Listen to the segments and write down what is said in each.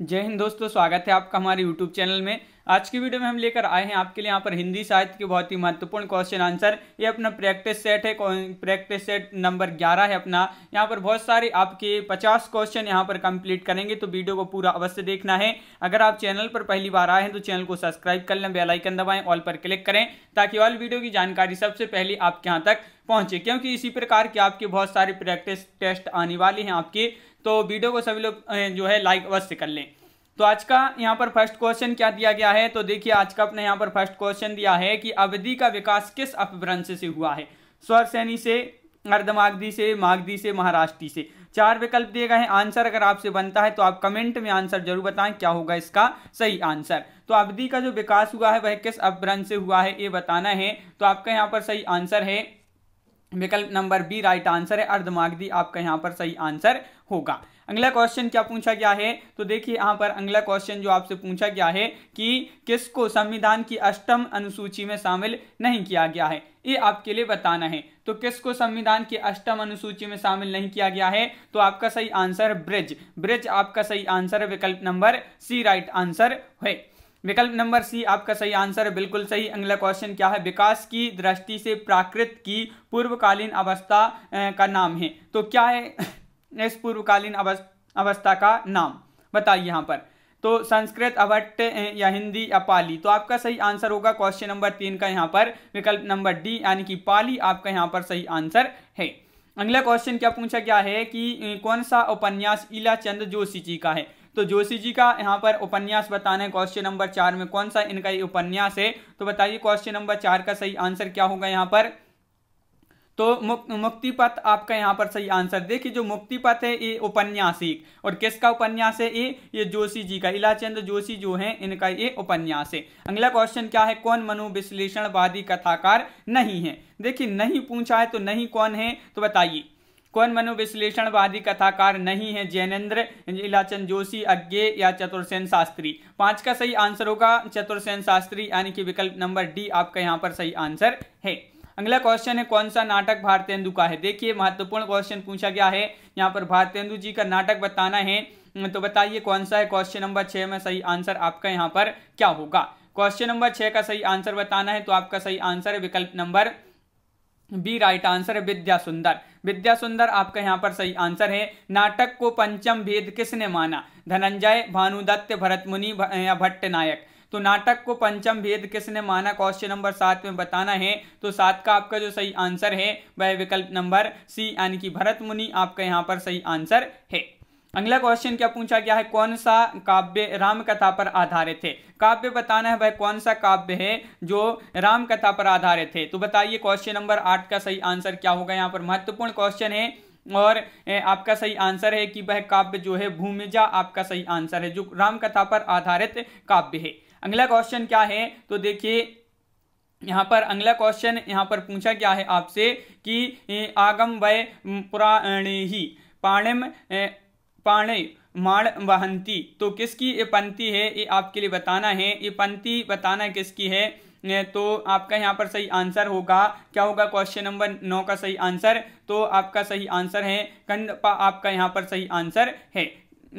जय हिंद दोस्तों स्वागत है आपका हमारे यूट्यूब चैनल में आज की वीडियो में हम लेकर आए हैं आपके लिए यहाँ पर हिंदी साहित्य के बहुत ही महत्वपूर्ण क्वेश्चन आंसर ये अपना प्रैक्टिस सेट है प्रैक्टिस सेट नंबर ग्यारह है अपना यहाँ पर बहुत सारे आपके पचास क्वेश्चन यहाँ पर कंप्लीट करेंगे तो वीडियो को पूरा अवश्य देखना है अगर आप चैनल पर पहली बार आए हैं तो चैनल को सब्सक्राइब कर लें बेलाइकन दबाएं ऑल पर क्लिक करें ताकि ऑल वीडियो की जानकारी सबसे पहले आपके यहाँ तक पहुंचे क्योंकि इसी प्रकार के आपके बहुत सारे प्रैक्टिस टेस्ट आने वाले हैं आपके तो वीडियो को सभी लोग जो है लाइक अवश्य कर लें तो आज का यहाँ पर फर्स्ट क्वेश्चन क्या दिया गया है तो देखिए आज का अपने यहाँ पर फर्स्ट क्वेश्चन दिया है कि अवधि का विकास किस अपभ्रंश से हुआ है स्वर सैनी से अर्धमागधी से मागधी से महाराष्ट्री से चार विकल्प दिए गए हैं आंसर अगर आपसे बनता है तो आप कमेंट में आंसर जरूर बताएं क्या होगा इसका सही आंसर तो अवधि का जो विकास हुआ है वह किस अपभ्रंश से हुआ है ये बताना है तो आपका यहाँ पर सही आंसर है विकल्प नंबर बी राइट आंसर है अर्धमागधी आपका यहाँ पर सही आंसर होगा अगला क्वेश्चन क्या पूछा गया है तो देखिए यहाँ पर अगला क्वेश्चन जो आपसे पूछा गया है कि किसको संविधान की अष्टम अनुसूची में शामिल नहीं किया गया है ये आपके लिए बताना है तो किसको संविधान की अष्टम अनुसूची में शामिल नहीं किया गया है तो आपका सही आंसर ब्रिज ब्रिज आपका सही आंसर है विकल्प नंबर सी राइट आंसर है विकल्प नंबर सी आपका सही आंसर है बिल्कुल सही अगला क्वेश्चन क्या है विकास की दृष्टि से प्राकृत की पूर्वकालीन अवस्था का नाम है तो क्या है इस पूर्वकालीन अवस्था का नाम बताइए यहाँ पर तो संस्कृत अवट या हिंदी या पाली तो आपका सही आंसर होगा क्वेश्चन नंबर तीन का यहाँ पर विकल्प नंबर डी यानी कि पाली आपका यहाँ पर सही आंसर है अगला क्वेश्चन क्या पूछा गया है कि कौन सा उपन्यास इला जोशी जी का है तो जोशी जी का यहाँ पर उपन्यास बताना है क्वेश्चन नंबर चार में कौन सा इनका ये उपन्यास है तो बताइए क्वेश्चन नंबर चार का सही आंसर क्या होगा यहाँ पर तो मुक, मुक्तिपथ आपका यहाँ पर सही आंसर देखिए जो मुक्ति पथ है ये उपन्यासिक और किसका उपन्यास है ये ये जोशी जी का इलाचंद जोशी जो है इनका ये उपन्यास है अगला क्वेश्चन क्या है कौन मनोविश्लेषणवादी कथाकार नहीं है देखिए नहीं पूछा है तो नहीं कौन है तो बताइए कौन मनोविश्लेषणवादी कथाकार नहीं है जैनेन्द्र इलाचंद जोशी अज्ञे या चतुर्सेन शास्त्री पांच का सही आंसर होगा चतुर्सेन शास्त्री यानी कि विकल्प नंबर डी आपका यहाँ पर सही आंसर है अगला क्वेश्चन है कौन सा नाटक भारतेंदु का है देखिए महत्वपूर्ण क्वेश्चन पूछा गया है यहाँ पर भारतेंदु जी का नाटक बताना है हम्म, तो बताइए कौन सा है क्वेश्चन नंबर छः में सही आंसर आपका यहाँ पर क्या होगा क्वेश्चन नंबर छः का सही आंसर बताना है तो आपका सही आंसर है विकल्प नंबर बी राइट आंसर है विद्या सुंदर विद्या सुंदर आपका यहाँ पर सही आंसर है नाटक को पंचम भेद किसने माना धनंजय भानुदत्त भरत या भट्ट नायक तो नाटक को पंचम भेद किसने माना क्वेश्चन नंबर सात में बताना है तो सात का आपका जो सही आंसर है वह विकल्प नंबर सी यानी कि भरत मुनि आपका यहाँ पर सही आंसर है अगला क्वेश्चन क्या पूछा गया है कौन सा काव्य राम कथा पर आधारित है काव्य बताना है वह कौन सा काव्य है जो राम कथा पर आधारित है तो बताइए क्वेश्चन नंबर आठ का सही आंसर क्या होगा यहाँ पर महत्वपूर्ण क्वेश्चन है और आपका सही आंसर है कि वह काव्य जो है भूमिजा आपका सही आंसर है जो राम कथा पर आधारित काव्य है अगला क्वेश्चन क्या है तो देखिए यहाँ पर अगला क्वेश्चन यहाँ पर पूछा गया है आपसे कि आगम वय पुराण ही पाणिम पाणे माण वहंती तो किसकी ये पंक्ति है ये आपके लिए बताना है ये पंक्ति बताना किसकी है तो आपका यहाँ पर सही आंसर होगा क्या होगा क्वेश्चन नंबर नौ का सही आंसर तो आपका सही आंसर है कंद आपका यहाँ पर सही आंसर है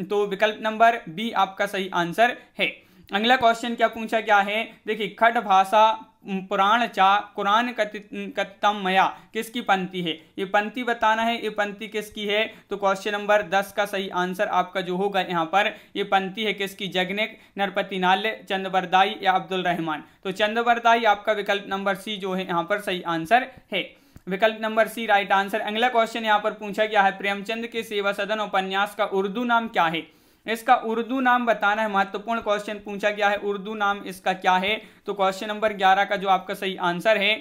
तो विकल्प नंबर बी आपका सही आंसर है अगला क्वेश्चन क्या पूछा क्या है देखिए खट भाषा पुराण चा कुरान कथितम मया किसकी पंक्ति है ये पंक्ति बताना है ये पंक्ति किसकी है तो क्वेश्चन नंबर दस का सही आंसर आपका जो होगा यहाँ पर ये पंक्ति है किसकी जगने नरपति नाल्य चंद्रवरदाई या अब्दुल रहमान तो चंद्रवरदाई आपका विकल्प नंबर सी जो है यहाँ पर सही आंसर है विकल्प नंबर सी राइट आंसर अगला क्वेश्चन यहाँ पर पूछा गया है प्रेमचंद के सेवा सदन उपन्यास का उर्दू नाम क्या है इसका उर्दू नाम बताना है महत्वपूर्ण क्वेश्चन पूछा गया है उर्दू नाम इसका क्या है तो क्वेश्चन नंबर ग्यारह का जो आपका सही आंसर है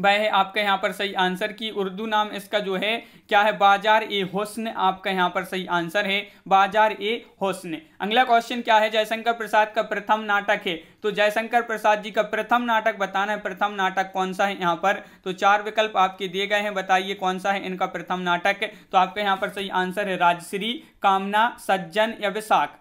वह है आपका यहाँ पर सही आंसर की उर्दू नाम इसका जो है क्या है बाजार ए हुस्न आपका यहाँ पर सही आंसर है बाजार ए हुस्न अगला क्वेश्चन क्या है जयशंकर प्रसाद का प्रथम नाटक है तो जयशंकर प्रसाद जी का प्रथम नाटक बताना है प्रथम नाटक कौन सा है यहाँ पर तो चार विकल्प आपके दिए गए हैं बताइए कौन सा है इनका प्रथम नाटक तो आपका यहाँ पर सही आंसर है राजश्री कामना सज्जन या विशाख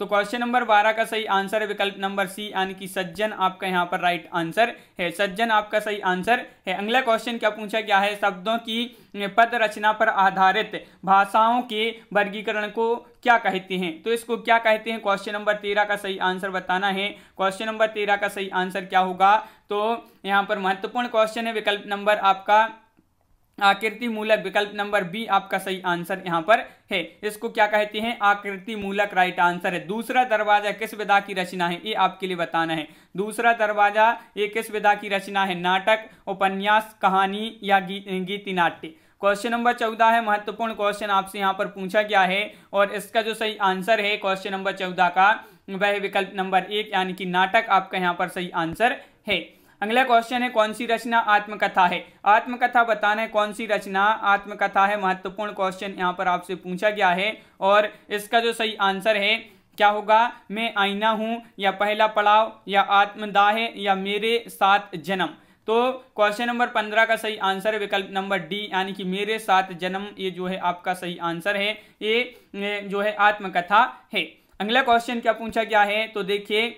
तो क्वेश्चन नंबर बारह का सही आंसर है विकल्प नंबर सी यानी कि सज्जन आपका यहाँ पर राइट आंसर है सज्जन आपका सही आंसर है अगला क्वेश्चन क्या पूछा गया है शब्दों की पद रचना पर आधारित भाषाओं के वर्गीकरण को क्या कहते हैं तो इसको क्या कहते हैं क्वेश्चन नंबर तेरह का सही आंसर बताना है क्वेश्चन नंबर तेरह का सही आंसर क्या होगा तो यहाँ पर महत्वपूर्ण क्वेश्चन है विकल्प नंबर आपका आकृति मूलक विकल्प नंबर बी आपका सही आंसर यहाँ पर है इसको क्या कहते हैं आकृति मूलक राइट आंसर है दूसरा दरवाजा किस विधा की रचना है ये आपके लिए बताना है दूसरा दरवाजा ये किस विधा की रचना है नाटक उपन्यास कहानी या गी, गीति नाट्य क्वेश्चन नंबर चौदह है महत्वपूर्ण क्वेश्चन आपसे यहाँ पर पूछा गया है और इसका जो सही आंसर है क्वेश्चन नंबर चौदह का वह विकल्प नंबर एक यानी कि नाटक आपका यहाँ पर सही आंसर है अगला क्वेश्चन है कौन सी रचना आत्मकथा है आत्मकथा बताना है कौन सी रचना आत्मकथा है महत्वपूर्ण क्वेश्चन यहाँ पर आपसे पूछा गया है और इसका जो सही आंसर है क्या होगा मैं आईना हूँ या पहला पड़ाव या आत्मदाह या मेरे साथ जन्म तो क्वेश्चन नंबर पंद्रह का सही आंसर है विकल्प नंबर डी यानी कि मेरे साथ जन्म ये जो है आपका सही आंसर है ये जो है आत्मकथा है अगला क्वेश्चन क्या पूछा गया है तो देखिए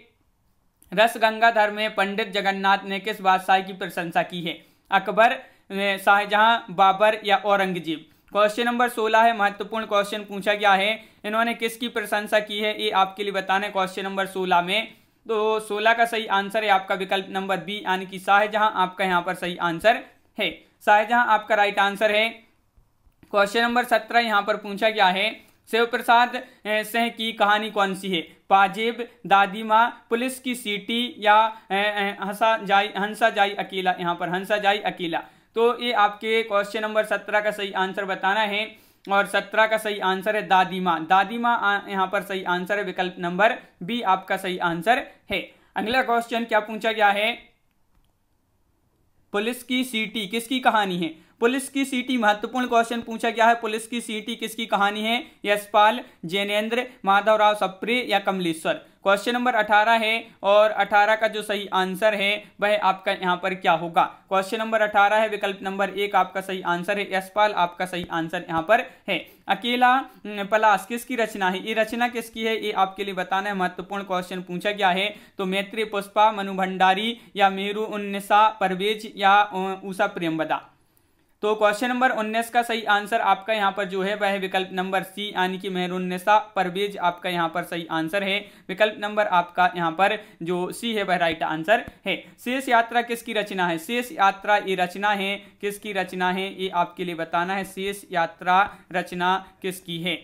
रस गंगाधर में पंडित जगन्नाथ ने किस बादशाह की प्रशंसा की है अकबर शाहजहां बाबर या औरंगजेब क्वेश्चन नंबर सोलह है महत्वपूर्ण क्वेश्चन पूछा गया है इन्होंने किसकी प्रशंसा की है ये आपके लिए बताना है क्वेश्चन नंबर सोलह में तो सोलह का सही आंसर है आपका विकल्प नंबर बी यानी कि शाहजहां आपका यहाँ पर सही आंसर है शाहजहां आपका राइट आंसर है क्वेश्चन नंबर सत्रह यहाँ पर पूछा गया है शिव प्रसाद सिंह की कहानी कौन सी है पाजेब दादी माँ पुलिस की सीटी या हंसा जाई हंसा जाई अकेला यहाँ पर हंसा जाई अकेला तो ये आपके क्वेश्चन नंबर सत्रह का सही आंसर बताना है और सत्रह का सही आंसर है दादी माँ दादी माँ यहाँ पर सही आंसर है विकल्प नंबर बी आपका सही आंसर है अगला क्वेश्चन क्या पूछा गया है पुलिस की सीटी किसकी कहानी है पुलिस की सीटी महत्वपूर्ण क्वेश्चन पूछा गया है पुलिस की सीटी किसकी कहानी है यशपाल जैनेन्द्र माधवराव सप्रे या कमलेश्वर क्वेश्चन नंबर 18 है और 18 का जो सही आंसर है वह आपका यहाँ पर क्या होगा क्वेश्चन नंबर 18 है विकल्प नंबर एक आपका सही आंसर है यशपाल आपका सही आंसर यहाँ पर है अकेला प्लास किसकी रचना है ये रचना किसकी है ये आपके लिए बताना है महत्वपूर्ण क्वेश्चन पूछा गया है तो मैत्री पुष्पा मनु भंडारी या मेरू उन्निसा परवेज या उषा प्रेमवदा तो क्वेश्चन नंबर उन्नीस का सही आंसर आपका यहाँ पर जो है वह विकल्प नंबर सी यानी कि मेहरुन्नसा परवेज आपका यहाँ पर सही आंसर है विकल्प नंबर आपका यहाँ पर जो सी है वह राइट आंसर है शेष यात्रा किसकी रचना है शेष यात्रा ये रचना है किसकी रचना है ये आपके लिए बताना है शेष यात्रा रचना किसकी है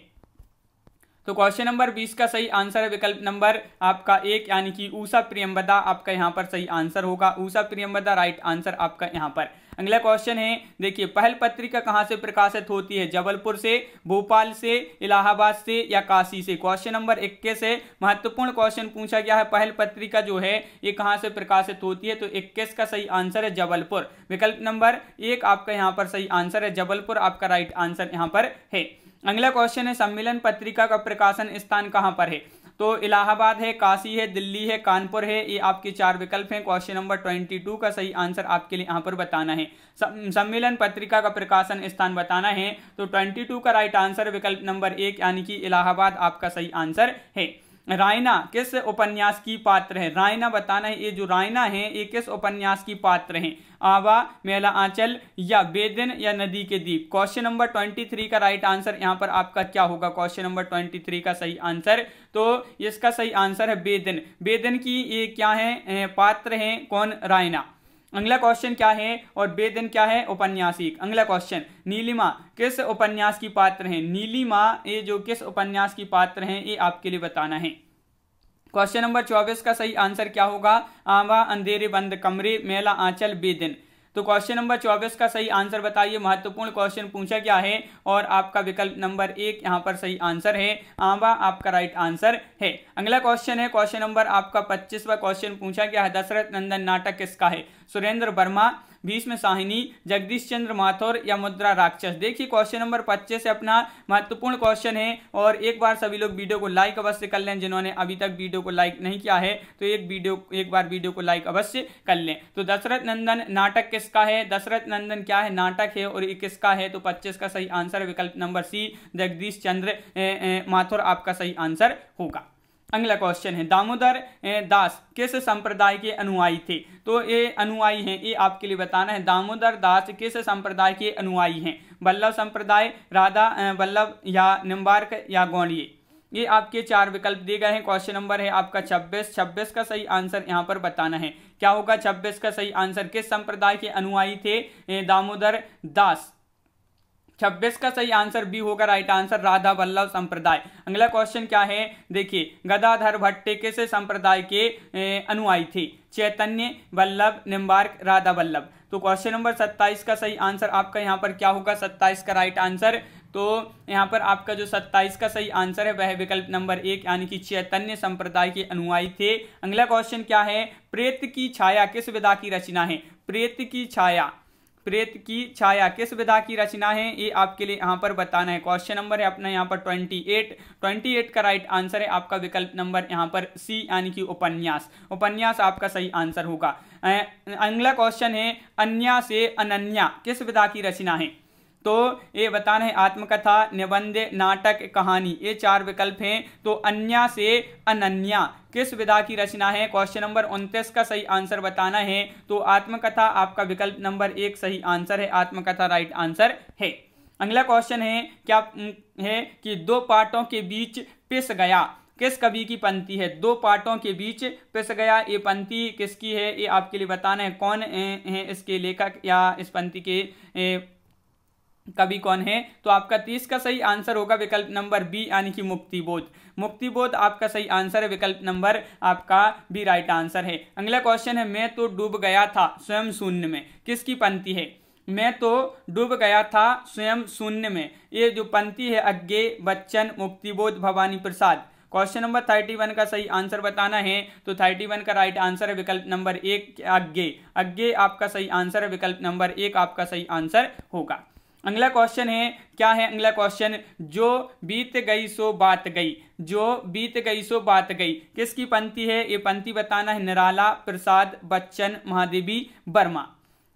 तो क्वेश्चन नंबर बीस का सही आंसर है विकल्प नंबर आपका एक यानी कि ऊषा प्रियम्बदा आपका यहाँ पर सही आंसर होगा ऊषा प्रियम्बदा राइट आंसर आपका यहाँ पर अगला क्वेश्चन है देखिए पहल पत्रिका कहाँ से प्रकाशित होती है जबलपुर से भोपाल से इलाहाबाद से या काशी से क्वेश्चन नंबर इक्कीस है महत्वपूर्ण क्वेश्चन पूछा गया है पहल पत्रिका जो है ये कहाँ से प्रकाशित होती है तो इक्कीस का सही आंसर है जबलपुर विकल्प नंबर एक आपका यहाँ पर सही आंसर है जबलपुर आपका राइट आंसर यहाँ पर है अगला क्वेश्चन है सम्मेलन पत्रिका का प्रकाशन स्थान कहाँ पर है तो इलाहाबाद है काशी है दिल्ली है कानपुर है ये आपके चार विकल्प हैं क्वेश्चन नंबर ट्वेंटी टू का सही आंसर आपके लिए यहाँ पर बताना है सम्मेलन पत्रिका का प्रकाशन स्थान बताना है तो ट्वेंटी टू का राइट आंसर विकल्प नंबर एक यानी कि इलाहाबाद आपका सही आंसर है रायना किस उपन्यास की पात्र है रायना बताना है ये जो रायना है ये किस उपन्यास की पात्र है आवा मेला आंचल या बेदिन या नदी के दीप क्वेश्चन नंबर ट्वेंटी थ्री का राइट आंसर यहाँ पर आपका क्या होगा क्वेश्चन नंबर ट्वेंटी थ्री का सही आंसर तो इसका सही आंसर है बेदिन बेदिन की ये क्या है पात्र है कौन रायना अगला क्वेश्चन क्या है और बेदिन क्या है उपन्यासिक अगला क्वेश्चन नीलिमा किस उपन्यास की पात्र है नीलिमा ये जो किस उपन्यास की पात्र है ये आपके लिए बताना है क्वेश्चन नंबर चौबीस का सही आंसर क्या होगा आवा अंधेरे बंद कमरे मेला आंचल बेदिन तो क्वेश्चन नंबर चौबीस का सही आंसर बताइए महत्वपूर्ण क्वेश्चन पूछा क्या है और आपका विकल्प नंबर एक यहाँ पर सही आंसर है आंबा आपका राइट आंसर है अगला क्वेश्चन है क्वेश्चन नंबर आपका पच्चीसवा क्वेश्चन पूछा गया है दशरथ नंदन नाटक किसका है सुरेंद्र वर्मा भीष्म साहिनी जगदीश चंद्र माथौर या मुद्रा राक्षस देखिए क्वेश्चन नंबर पच्चीस अपना महत्वपूर्ण क्वेश्चन है और एक बार सभी लोग वीडियो को लाइक अवश्य कर लें जिन्होंने अभी तक वीडियो को लाइक नहीं किया है तो एक वीडियो एक बार वीडियो को लाइक अवश्य कर लें तो दशरथ नंदन नाटक किसका है दशरथ नंदन क्या है नाटक है और किसका है तो पच्चीस का सही आंसर विकल्प नंबर सी जगदीश चंद्र माथुर आपका सही आंसर होगा अगला क्वेश्चन है दामोदर दास किस संप्रदाय के अनुयायी थे तो ये अनुयायी हैं ये आपके लिए बताना है दामोदर दास किस संप्रदाय के अनुयायी हैं वल्लभ संप्रदाय राधा वल्लभ या निम्बार्क या गौड़िए ये आपके चार विकल्प दिए गए हैं क्वेश्चन नंबर है आपका 26 26 का सही आंसर यहाँ पर बताना है क्या होगा 26 का सही आंसर किस संप्रदाय के अनुयायी थे दामोदर दास छब्बीस का सही आंसर बी होगा राइट आंसर राधा वल्लभ संप्रदाय अगला क्वेश्चन क्या है देखिए गदाधर भट्टे किस संप्रदाय के अनुयायी थे चैतन्य वल्लभ निम्बार्क राधा वल्लभ तो क्वेश्चन नंबर सत्ताईस का सही आंसर आपका यहाँ पर क्या होगा सत्ताईस का राइट आंसर तो यहाँ पर आपका जो सत्ताईस का सही आंसर है वह विकल्प नंबर एक यानी कि चैतन्य संप्रदाय के अनुयायी थे अगला क्वेश्चन क्या है प्रेत की छाया किस विधा की रचना है प्रेत की छाया प्रेत की छाया किस विधा की रचना है ये आपके लिए यहाँ पर बताना है क्वेश्चन नंबर है अपना यहाँ पर ट्वेंटी एट ट्वेंटी एट का राइट आंसर है आपका विकल्प नंबर यहाँ पर सी यानी कि उपन्यास उपन्यास आपका सही आंसर होगा अगला क्वेश्चन है अन्या से अनन्या किस विधा की रचना है तो ये बताना है आत्मकथा निबंध नाटक कहानी ये चार विकल्प हैं तो अन्या से अनन्या किस विधा की रचना है क्वेश्चन नंबर उनतीस का सही आंसर बताना है तो आत्मकथा आपका विकल्प नंबर एक सही आंसर है आत्मकथा राइट आंसर है अगला क्वेश्चन है क्या है कि दो पार्टों के बीच पिस गया किस कवि की पंक्ति है दो पार्टों के बीच पिस गया ये पंक्ति किसकी है ये आपके लिए बताना है कौन है इसके लेखक या इस पंक्ति के कवि कौन है तो आपका तीस का सही आंसर होगा विकल्प नंबर बी यानी कि मुक्तिबोध मुक्तिबोध आपका सही आंसर है विकल्प नंबर आपका बी राइट आंसर है अगला क्वेश्चन है मैं तो डूब गया था स्वयं शून्य में किसकी पंक्ति है मैं तो डूब गया था स्वयं शून्य में ये जो पंक्ति है Agyeya Bachchan Muktibodh Bhawani Prasad question number thirty one का सही आंसर बताना है तो थर्टी वन का राइट आंसर है विकल्प नंबर एक अज्ञे अज्ञे आपका सही आंसर है विकल्प नंबर एक आपका सही आंसर होगा अगला क्वेश्चन है क्या है अगला क्वेश्चन जो बीत गई सो बात गई जो बीत गई सो बात गई किसकी पंक्ति है ये पंक्ति बताना है निराला प्रसाद बच्चन महादेवी वर्मा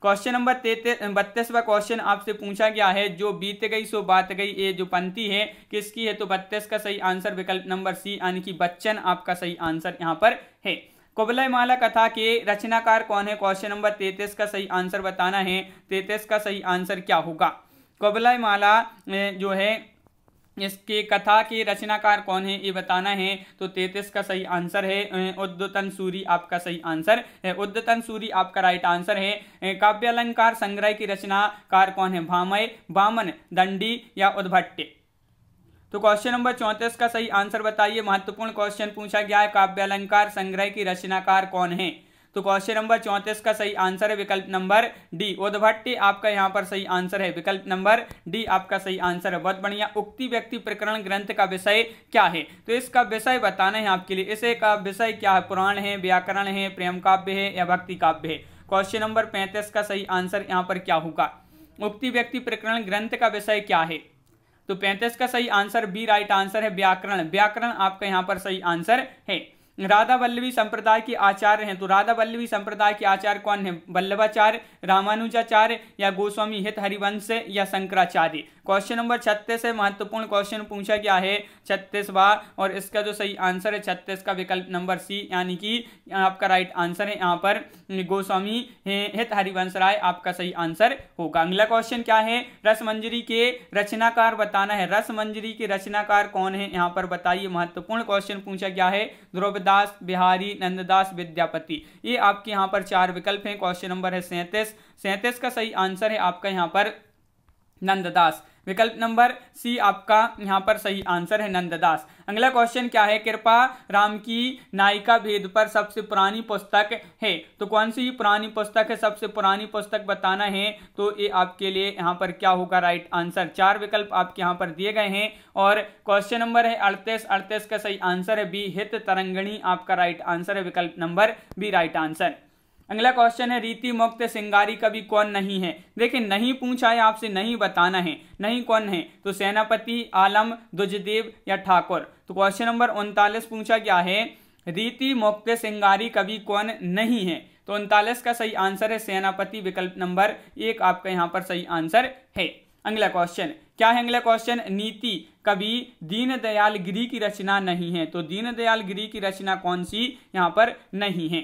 क्वेश्चन नंबर बत्तीसवा क्वेश्चन आपसे पूछा गया है जो बीत गई सो बात गई ये जो पंक्ति है किसकी है तो बत्तीस का सही आंसर विकल्प नंबर सी यानी कि बच्चन आपका सही आंसर यहाँ पर है कुबलय माला कथा के रचनाकार कौन है क्वेश्चन नंबर तैतीस का सही आंसर बताना है तैतीस का सही आंसर क्या होगा कबला माला जो है इसके कथा के रचनाकार कौन है ये बताना है तो तैतीस का सही आंसर है उद्दतन सूरी आपका सही आंसर है उद्दतन सूरी आपका राइट आंसर है काव्यालंकार संग्रह की रचनाकार कौन है भामय बामन दंडी या उद्भट्टे तो क्वेश्चन नंबर चौंतीस का सही आंसर बताइए महत्वपूर्ण क्वेश्चन पूछा गया है काव्यालंकार संग्रह की रचनाकार कौन है तो क्वेश्चन नंबर चौंतीस का सही आंसर है विकल्प नंबर डी उदभट्टी आपका यहाँ पर सही आंसर है विकल्प नंबर डी आपका सही आंसर है बहुत बढ़िया उक्ति व्यक्ति प्रकरण ग्रंथ का विषय क्या है तो इसका विषय बताना है आपके लिए इसे का विषय क्या है पुराण है व्याकरण है प्रेम काव्य है या भक्ति काव्य है क्वेश्चन नंबर पैंतीस का सही आंसर यहाँ पर क्या होगा उक्ति व्यक्ति प्रकरण ग्रंथ का विषय क्या है तो पैंतीस का सही आंसर बी राइट आंसर है व्याकरण व्याकरण आपका यहाँ पर सही आंसर है राधा वल्लवी संप्रदाय के आचार्य हैं तो राधा वल्लवी संप्रदाय के आचार्य कौन है वल्लभाचार्य रामानुजाचार्य या गोस्वामी हित हरिवंश या शंकराचार्य क्वेश्चन नंबर छत्तीस है महत्वपूर्ण क्वेश्चन पूछा गया है छत्तीस बार और इसका जो सही आंसर है छत्तीस का विकल्प नंबर सी यानी कि आपका राइट आंसर है यहाँ पर गोस्वामी हित हरिवंश राय आपका सही आंसर होगा अगला क्वेश्चन क्या है रसमंजरी के रचनाकार बताना है रसमंजरी के रचनाकार कौन है यहाँ पर बताइए महत्वपूर्ण क्वेश्चन पूछा गया है ध्रुवदास बिहारी नंददास विद्यापति ये आपके यहाँ पर चार विकल्प है क्वेश्चन नंबर है सैंतीस सैंतीस का सही आंसर है आपका यहाँ पर नंददास विकल्प नंबर सी आपका यहाँ पर सही आंसर है नंददास अगला क्वेश्चन क्या है कृपा राम की नायिका भेद पर सबसे पुरानी पुस्तक है तो कौन सी पुरानी पुस्तक है सबसे पुरानी पुस्तक बताना है तो ये आपके लिए यहाँ पर क्या होगा राइट आंसर चार विकल्प आपके यहाँ पर दिए गए हैं और क्वेश्चन नंबर है अड़तीस अड़तीस का सही आंसर है बी हित तरंगणी आपका राइट आंसर है विकल्प नंबर बी राइट आंसर अगला क्वेश्चन है रीति मुक्त सिंगारी कवि कौन नहीं है देखिए नहीं पूछा है आपसे नहीं बताना है नहीं कौन है तो सेनापति आलम दुजदेव या ठाकुर तो क्वेश्चन नंबर उनतालीस पूछा गया है रीति मुक्त सिंगारी कवि कौन नहीं है तो उनतालीस का सही आंसर है सेनापति विकल्प नंबर एक आपका यहाँ पर सही आंसर है अगला क्वेश्चन क्या है अगला क्वेश्चन नीति कभी दीनदयाल गिरी की रचना नहीं है तो दीनदयाल गिरी की रचना कौन सी यहाँ पर नहीं है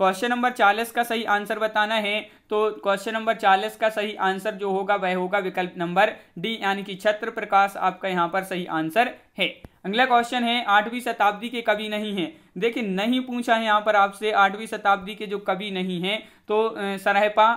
क्वेश्चन नंबर चालीस का सही आंसर बताना है तो क्वेश्चन नंबर चालीस का सही आंसर जो होगा वह होगा विकल्प नंबर डी यानी कि छत्र प्रकाश आपका यहाँ पर सही आंसर है अगला क्वेश्चन है आठवीं शताब्दी के कवि नहीं है देखिए नहीं पूछा है यहाँ पर आपसे आठवीं शताब्दी के जो कवि नहीं है तो सरहपा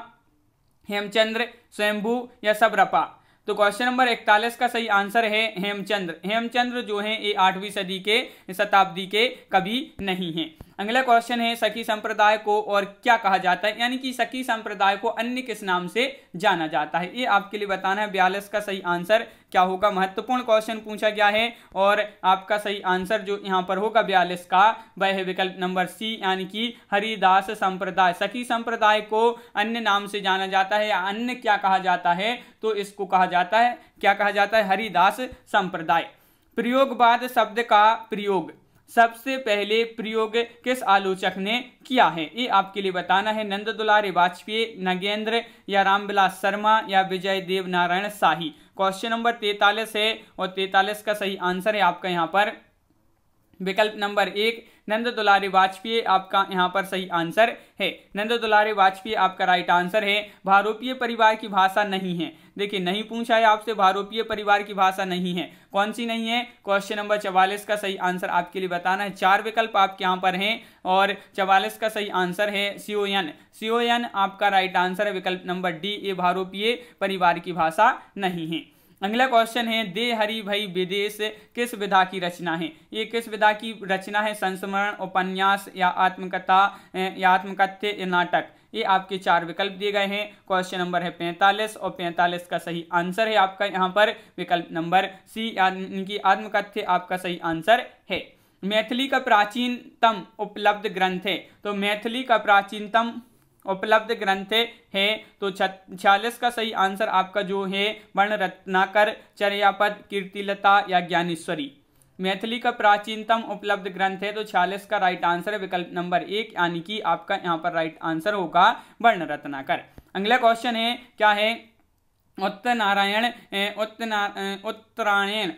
हेमचंद्र स्वयंभू या सबरपा तो क्वेश्चन नंबर इकतालीस का सही आंसर है हेमचंद्र हेमचंद्र जो है ये आठवीं सदी के शताब्दी के कवि नहीं है अगला क्वेश्चन है सखी संप्रदाय को और क्या कहा जाता है यानी कि सखी संप्रदाय को अन्य किस नाम से जाना जाता है ये आपके लिए बताना है बयालीस का सही आंसर क्या होगा महत्वपूर्ण क्वेश्चन पूछा गया है और आपका सही आंसर जो यहाँ पर होगा बयालीस का वह है विकल्प नंबर सी यानी कि हरिदास संप्रदाय सखी संप्रदाय को अन्य नाम से जाना जाता है या अन्य क्या कहा जाता है तो इसको कहा जाता है क्या कहा जाता है हरिदास संप्रदाय प्रयोगवाद शब्द का प्रयोग सबसे पहले प्रयोग किस आलोचक ने किया है ये आपके लिए बताना है नंद दुलारे वाजपेयी नगेंद्र या रामविलास शर्मा या विजय देव नारायण शाही क्वेश्चन नंबर तैतालीस है और तैतालीस का सही आंसर है आपका यहाँ पर विकल्प नंबर एक नंद दुलारे वाजपेयी आपका यहाँ पर सही आंसर है नंद दुलारे वाजपेयी आपका राइट आंसर है भारोपीय परिवार की भाषा नहीं है देखिए नहीं पूछा है आपसे भारोपीय परिवार की भाषा नहीं है कौन सी नहीं है क्वेश्चन नंबर चवालीस का सही आंसर आपके लिए बताना है चार विकल्प आपके यहाँ पर हैं और चवालीस का सही आंसर है सीओएन सीओएन आपका राइट आंसर है विकल्प नंबर डी ए भारोपीय परिवार की भाषा नहीं है अगला क्वेश्चन है दे हरि भाई विदेश किस विधा की रचना है ये किस विधा की रचना है संस्मरण उपन्यास या आत्मकथा या आत्मकथ्य या नाटक ये आपके चार विकल्प दिए गए हैं क्वेश्चन नंबर है पैंतालीस और पैंतालीस का सही आंसर है आपका यहाँ पर विकल्प नंबर सी इनकी आत्मकथ्य आपका सही आंसर है मैथिली का प्राचीनतम उपलब्ध ग्रंथ है तो मैथिली का प्राचीनतम उपलब्ध ग्रंथ है तो छियालीस का सही आंसर आपका जो है वर्ण रत्नाकर चर्यापद कीर्तिलता या ज्ञानेश्वरी मैथिली का प्राचीनतम उपलब्ध ग्रंथ है तो छियालीस का राइट आंसर है विकल्प नंबर एक यानी कि आपका यहाँ पर राइट आंसर होगा वर्ण रत्नाकर अगला क्वेश्चन है क्या है उत्तरायण उत्तरायण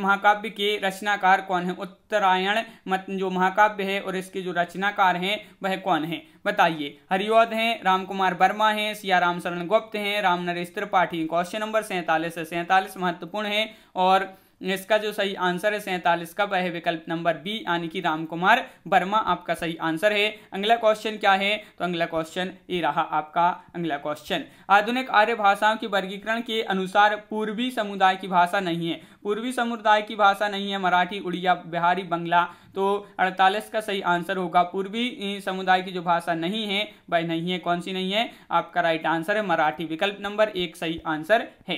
महाकाव्य के रचनाकार कौन है उत्तरायण मत जो महाकाव्य है और इसके जो रचनाकार हैं वह कौन है बताइए हरिओद हैं राम कुमार वर्मा हैं सियाराम शरण गुप्त हैं राम नरेश त्रिपाठी क्वेश्चन नंबर सैंतालीस से सैंतालीस महत्वपूर्ण है और इसका जो सही आंसर है सैंतालीस का वह विकल्प नंबर बी यानी कि रामकुमार वर्मा आपका सही आंसर है अगला क्वेश्चन क्या है तो अगला क्वेश्चन ये रहा आपका अगला क्वेश्चन आधुनिक आर्य भाषाओं के वर्गीकरण के अनुसार पूर्वी समुदाय की भाषा नहीं है पूर्वी समुदाय की भाषा नहीं है मराठी उड़िया बिहारी बंगला तो 48 का सही आंसर होगा पूर्वी समुदाय की जो भाषा नहीं है वह नहीं है कौन सी नहीं है आपका राइट आंसर है मराठी विकल्प नंबर एक सही आंसर है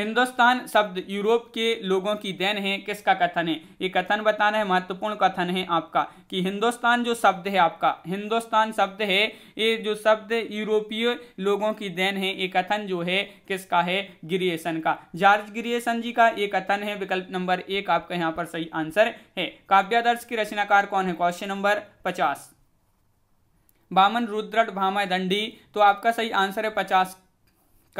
हिंदुस्तान शब्द यूरोप के लोगों की देन है किसका कथन है ये कथन बताना है महत्वपूर्ण कथन है आपका कि हिंदुस्तान जो शब्द है आपका हिंदुस्तान शब्द है ये जो शब्द यूरोपीय लोगों की देन है ये कथन जो है किसका है ग्रिएशन का जॉर्ज ग्रिएशन जी का ये कथन है विकल्प नंबर एक आपका यहाँ पर सही आंसर है काव्यादर्श के रचनाकार कौन है क्वेश्चन नंबर पचास बामन रुद्रट भामा दंडी तो आपका सही आंसर है पचास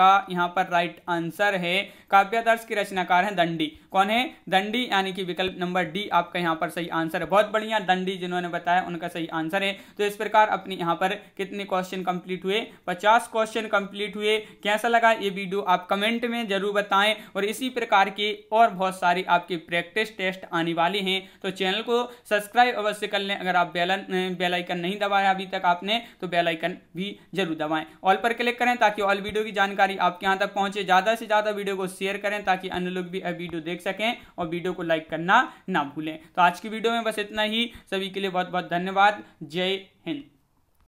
इसका यहाँ पर राइट आंसर है काव्यादर्श के रचनाकार हैं दंडी कौन है दंडी यानी कि विकल्प नंबर डी आपका यहाँ पर सही आंसर है बहुत बढ़िया दंडी जिन्होंने बताया उनका सही आंसर है तो इस प्रकार अपने यहाँ पर कितने क्वेश्चन कंप्लीट हुए पचास क्वेश्चन कंप्लीट हुए कैसा लगा ये वीडियो आप कमेंट में जरूर बताएं और इसी प्रकार के और बहुत सारे आपके प्रैक्टिस टेस्ट आने वाले हैं तो चैनल को सब्सक्राइब अवश्य कर लें अगर आप बेलन बेलाइकन नहीं दबाया अभी तक आपने तो बेलाइकन भी जरूर दबाएं ऑल पर क्लिक करें ताकि ऑल वीडियो की जानकारी आपके यहाँ तक पहुंचे ज़्यादा से ज़्यादा वीडियो को शेयर करें ताकि अन्य लोग भी वीडियो देख सकें और वीडियो को लाइक करना ना भूलें तो आज की वीडियो में बस इतना ही सभी के लिए बहुत बहुत धन्यवाद जय हिंद